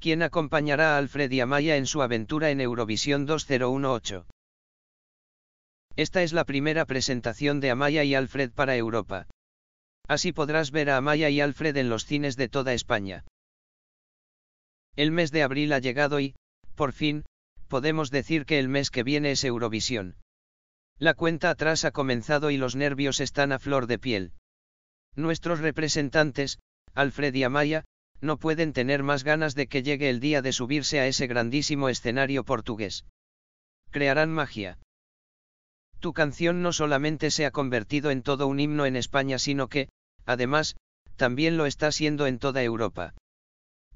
quien acompañará a Alfred y Amaya en su aventura en Eurovisión 2018. Esta es la primera presentación de Amaya y Alfred para Europa. Así podrás ver a Amaya y Alfred en los cines de toda España. El mes de abril ha llegado y, por fin, podemos decir que el mes que viene es Eurovisión. La cuenta atrás ha comenzado y los nervios están a flor de piel. Nuestros representantes, Alfred y Amaya, no pueden tener más ganas de que llegue el día de subirse a ese grandísimo escenario portugués. Crearán magia. Tu canción no solamente se ha convertido en todo un himno en España, sino que, además, también lo está siendo en toda Europa.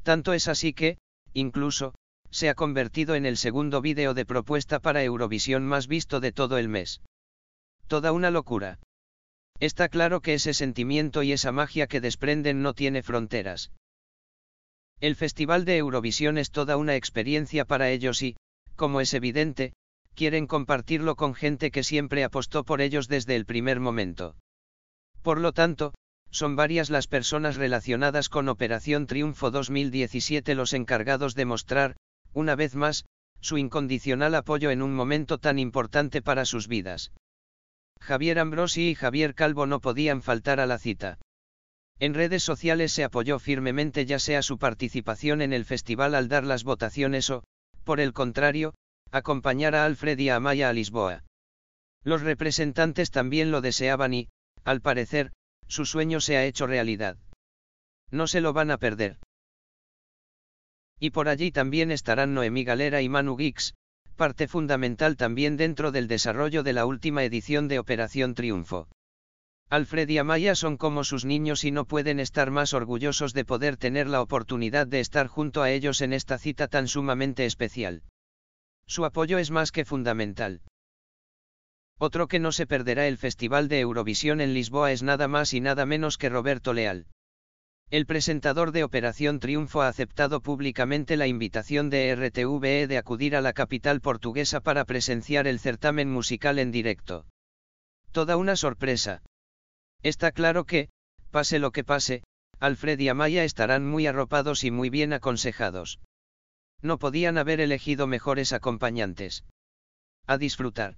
Tanto es así que, incluso, se ha convertido en el segundo vídeo de propuesta para Eurovisión más visto de todo el mes. Toda una locura. Está claro que ese sentimiento y esa magia que desprenden no tiene fronteras. El Festival de Eurovisión es toda una experiencia para ellos y, como es evidente, quieren compartirlo con gente que siempre apostó por ellos desde el primer momento. Por lo tanto, son varias las personas relacionadas con Operación Triunfo 2017 los encargados de mostrar, una vez más, su incondicional apoyo en un momento tan importante para sus vidas. Javier Ambrosi y Javier Calvo no podían faltar a la cita. En redes sociales se apoyó firmemente ya sea su participación en el festival al dar las votaciones o, por el contrario, acompañar a Alfred y a Amaya a Lisboa. Los representantes también lo deseaban y, al parecer, su sueño se ha hecho realidad. No se lo van a perder. Y por allí también estarán Noemí Galera y Manu Gix, parte fundamental también dentro del desarrollo de la última edición de Operación Triunfo. Alfred y Amaya son como sus niños y no pueden estar más orgullosos de poder tener la oportunidad de estar junto a ellos en esta cita tan sumamente especial. Su apoyo es más que fundamental. Otro que no se perderá el Festival de Eurovisión en Lisboa es nada más y nada menos que Roberto Leal. El presentador de Operación Triunfo ha aceptado públicamente la invitación de RTVE de acudir a la capital portuguesa para presenciar el certamen musical en directo. Toda una sorpresa. Está claro que, pase lo que pase, Alfred y Amaya estarán muy arropados y muy bien aconsejados. No podían haber elegido mejores acompañantes. A disfrutar.